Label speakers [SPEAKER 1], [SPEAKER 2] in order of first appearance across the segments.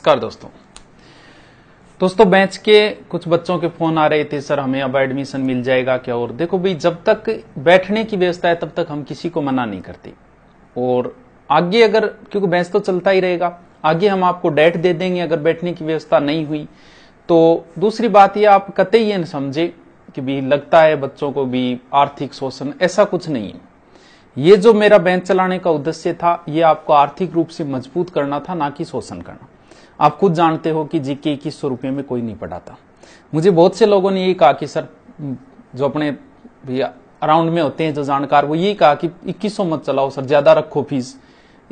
[SPEAKER 1] नमस्कार दोस्तों दोस्तों बैच के कुछ बच्चों के फोन आ रहे थे सर हमें अब एडमिशन मिल जाएगा क्या और देखो भाई जब तक बैठने की व्यवस्था है तब तक हम किसी को मना नहीं करते और आगे अगर क्योंकि बैच तो चलता ही रहेगा आगे हम आपको डेट दे देंगे अगर बैठने की व्यवस्था नहीं हुई तो दूसरी बात यह आप कतई ये समझे कि भी लगता है बच्चों को भी आर्थिक शोषण ऐसा कुछ नहीं है ये जो मेरा बैंक चलाने का उद्देश्य था ये आपको आर्थिक रूप से मजबूत करना था ना कि शोषण करना आप खुद जानते हो कि जीके इक्कीस सौ रुपये में कोई नहीं पढ़ाता मुझे बहुत से लोगों ने ये कहा कि सर जो अपने भैया अराउंड में होते हैं जो जानकार वो यही कहा कि इक्कीस सौ मत चलाओ सर ज्यादा रखो फीस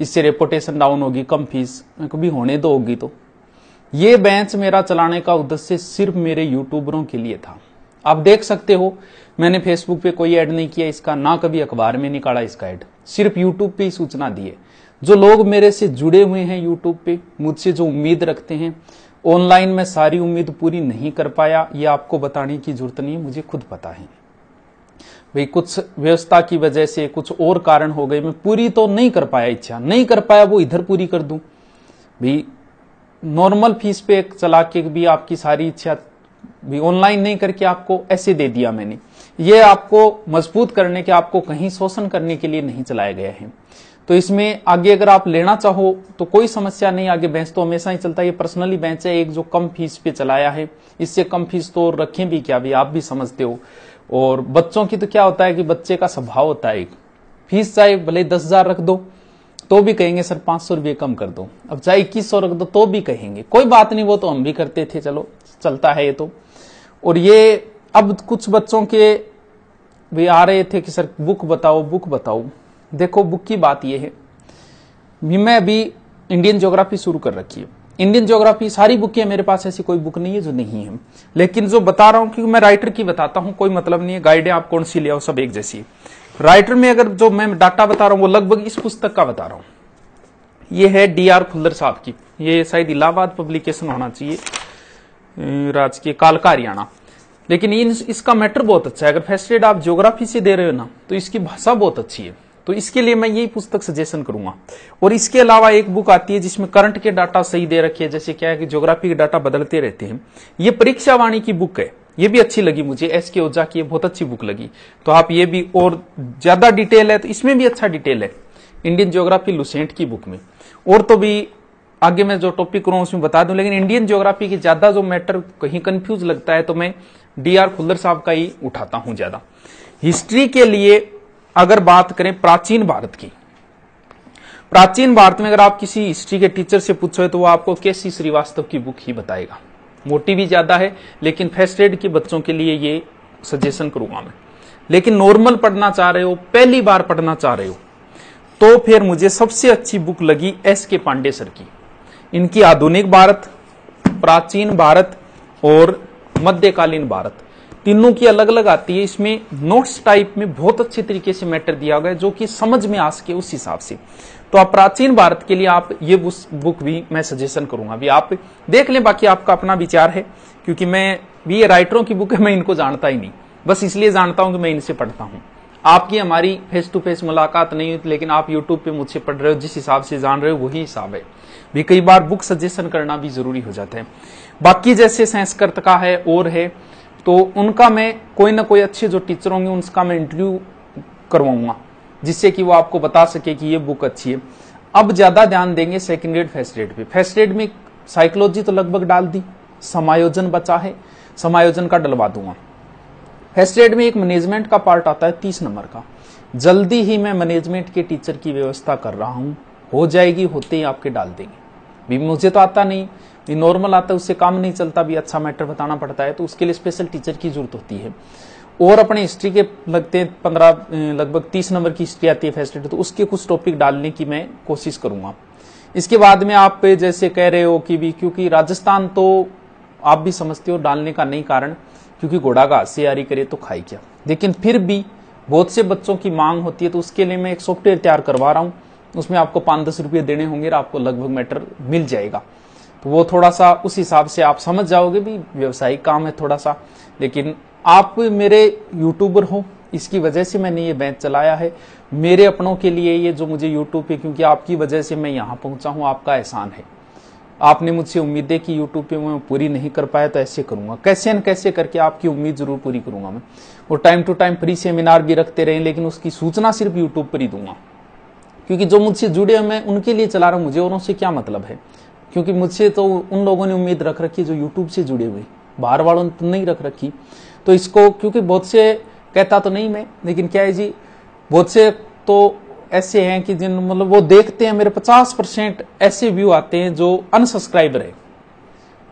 [SPEAKER 1] इससे रेपुटेशन डाउन होगी कम फीस कभी होने दो होगी तो ये बेंच मेरा चलाने का उद्देश्य सिर्फ मेरे यूट्यूबरों के लिए था आप देख सकते हो मैंने फेसबुक पे कोई ऐड नहीं किया इसका ना कभी अखबार में निकाला इसका ऐड सिर्फ यूट्यूब पे ही सूचना दी है जो लोग मेरे से जुड़े हुए हैं यूट्यूब पे मुझसे जो उम्मीद रखते हैं ऑनलाइन में सारी उम्मीद पूरी नहीं कर पाया ये आपको बताने की जरूरत नहीं मुझे खुद पता है भाई कुछ व्यवस्था की वजह से कुछ और कारण हो गए मैं पूरी तो नहीं कर पाया इच्छा नहीं कर पाया वो इधर पूरी कर दूं भाई नॉर्मल फीस पे चला के भी आपकी सारी इच्छा भी ऑनलाइन नहीं करके आपको ऐसे दे दिया मैंने ये आपको मजबूत करने के आपको कहीं शोषण करने के लिए नहीं चलाया गया है तो इसमें आगे अगर आप लेना चाहो तो कोई समस्या नहीं आगे बेंच तो हमेशा ही चलता है ये पर्सनली बेंच है एक जो कम फीस पे चलाया है इससे कम फीस तो रखें भी क्या भी आप भी समझते हो और बच्चों की तो क्या होता है कि बच्चे का स्वभाव होता है एक फीस चाहे भले दस हजार रख दो तो भी कहेंगे सर पांच सौ रुपये कम कर दो अब चाहे इक्कीस सौ रख दो तो भी कहेंगे कोई बात नहीं वो तो हम भी करते थे चलो चलता है ये तो और ये अब कुछ बच्चों के भी आ रहे थे कि सर बुक बताओ बुक बताओ देखो बुक की बात ये है मैं अभी इंडियन ज्योग्राफी शुरू कर रखी है इंडियन ज्योग्राफी सारी बुक है मेरे पास ऐसी कोई बुक नहीं है जो नहीं है लेकिन जो बता रहा हूं क्योंकि मैं राइटर की बताता हूं कोई मतलब नहीं है गाइडें आप कौन सी ले आओ सब एक जैसी राइटर में अगर जो मैं डाटा बता रहा हूं वो लगभग इस पुस्तक का बता रहा हूं ये है डी आर खुल्दर साहब की ये शायद इलाहाबाद पब्लिकेशन होना चाहिए अं, राजकीय कालका हरियाणा लेकिन इन इसका मैटर बहुत अच्छा है अगर फर्स्ट एड आप ज्योग्राफी से दे रहे हो ना तो इसकी भाषा बहुत अच्छी है तो इसके लिए मैं यही पुस्तक सजेशन करूंगा और इसके अलावा एक बुक आती है जिसमें करंट के डाटा सही दे रखी है जैसे क्या है कि ज्योग्राफी के डाटा बदलते रहते हैं ये परीक्षा वाणी की बुक है ये भी अच्छी लगी मुझे एस के ओझा की बहुत अच्छी बुक लगी तो आप ये भी और ज्यादा डिटेल है तो इसमें भी अच्छा डिटेल है इंडियन ज्योग्राफी लुसेंट की बुक में और तो भी आगे मैं जो टॉपिक करूँ उसमें बता दूं लेकिन इंडियन ज्योग्राफी की ज्यादा जो मैटर कहीं कंफ्यूज लगता है तो मैं डी आर खुल्लर साहब का ही उठाता हूं ज्यादा हिस्ट्री के लिए अगर बात करें प्राचीन भारत की प्राचीन भारत में अगर आप किसी हिस्ट्री के टीचर से पूछो तो वो आपको केसी श्रीवास्तव की बुक ही बताएगा मोटी भी ज्यादा है लेकिन फर्स्ट एड के बच्चों के लिए ये सजेशन करूंगा मैं लेकिन नॉर्मल पढ़ना चाह रहे हो पहली बार पढ़ना चाह रहे हो तो फिर मुझे सबसे अच्छी बुक लगी एस के पांडे सर की इनकी आधुनिक भारत प्राचीन भारत और मध्यकालीन भारत तीनों की अलग अलग आती है इसमें नोट्स टाइप में बहुत अच्छे तरीके से मैटर दिया गया जो कि समझ में आ सके उस हिसाब से तो आप प्राचीन भारत के लिए आप ये बुक भी मैं सजेशन करूंगा अभी आप देख लें बाकी आपका अपना विचार है क्योंकि मैं भी ये राइटरों की बुक है मैं इनको जानता ही नहीं बस इसलिए जानता हूं कि मैं इनसे पढ़ता हूं आपकी हमारी फेस टू फेस मुलाकात नहीं हुई लेकिन आप यूट्यूब पे मुझसे पढ़ रहे हो जिस हिसाब से जान रहे हो वही हिसाब है भी कई बार बुक सजेशन करना भी जरूरी हो जाता है बाकी जैसे संस्कृत का है और है तो उनका मैं कोई ना कोई अच्छे जो टीचर होंगे उनका मैं इंटरव्यू करवाऊंगा जिससे कि वो आपको बता सके कि ये बुक अच्छी है अब ज्यादा ध्यान देंगे सेकेंड ग्रेड फर्स्ट ग्रेड पे फर्स्ट ग्रेड में साइकोलॉजी तो लगभग डाल दी समायोजन बचा है समायोजन का डलवा दूंगा हेस्टेड में एक मैनेजमेंट का पार्ट आता है तीस नंबर का जल्दी ही मैं मैनेजमेंट के टीचर की व्यवस्था कर रहा हूं हो जाएगी होते ही आपके डाल देंगे भी मुझे तो आता नहीं नॉर्मल आता है उससे काम नहीं चलता भी अच्छा मैटर बताना पड़ता है तो उसके लिए स्पेशल टीचर की जरूरत होती है और अपने हिस्ट्री के लगते हैं पंद्रह लगभग तीस नंबर की हिस्ट्री आती है फैसिलिटी तो उसके कुछ टॉपिक डालने की मैं कोशिश करूंगा इसके बाद में आप जैसे कह रहे हो कि भी क्योंकि राजस्थान तो आप भी समझते हो डालने का नहीं कारण क्योंकि घोड़ा का सियारी करे तो खाई क्या लेकिन फिर भी बहुत से बच्चों की मांग होती है तो उसके लिए मैं एक सॉफ्टवेयर तैयार करवा रहा हूँ उसमें आपको पांच दस रुपये देने होंगे आपको लगभग मैटर मिल जाएगा तो वो थोड़ा सा उस हिसाब से आप समझ जाओगे भी व्यवसायिक काम है थोड़ा सा लेकिन आप मेरे यूट्यूबर हो इसकी वजह से मैंने ये बैच चलाया है मेरे अपनों के लिए ये जो मुझे यूट्यूब पे क्योंकि आपकी वजह से मैं यहाँ पहुंचा हूँ आपका एहसान है आपने मुझसे उम्मीदें कि यूट्यूब पे मैं पूरी नहीं कर पाया तो ऐसे करूंगा कैसे न कैसे करके आपकी उम्मीद जरूर पूरी करूंगा मैं वो time to time free seminar भी रखते रहे लेकिन उसकी सूचना सिर्फ YouTube पर ही दूंगा क्योंकि जो मुझसे जुड़े हैं मैं उनके लिए चला रहा हूं मुझे औरों से क्या मतलब है क्योंकि मुझसे तो उन लोगों ने उम्मीद रख रखी जो यूट्यूब से जुड़े हुए बाहर वालों ने तो नहीं रख रखी तो इसको क्योंकि बहुत से कहता तो नहीं मैं लेकिन क्या है जी बहुत से तो ऐसे हैं कि जिन मतलब वो देखते हैं मेरे 50 परसेंट ऐसे व्यू आते हैं जो अनसब्सक्राइबर है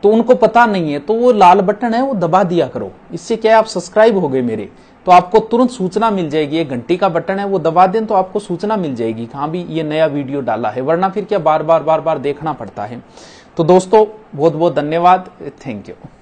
[SPEAKER 1] तो उनको पता नहीं है तो वो लाल बटन है वो दबा दिया करो इससे क्या है आप सब्सक्राइब हो गए मेरे तो आपको तुरंत सूचना मिल जाएगी एक घंटी का बटन है वो दबा दें तो आपको सूचना मिल जाएगी हाँ भी ये नया वीडियो डाला है वरना फिर क्या बार बार बार बार देखना पड़ता है तो दोस्तों बहुत बहुत धन्यवाद थैंक यू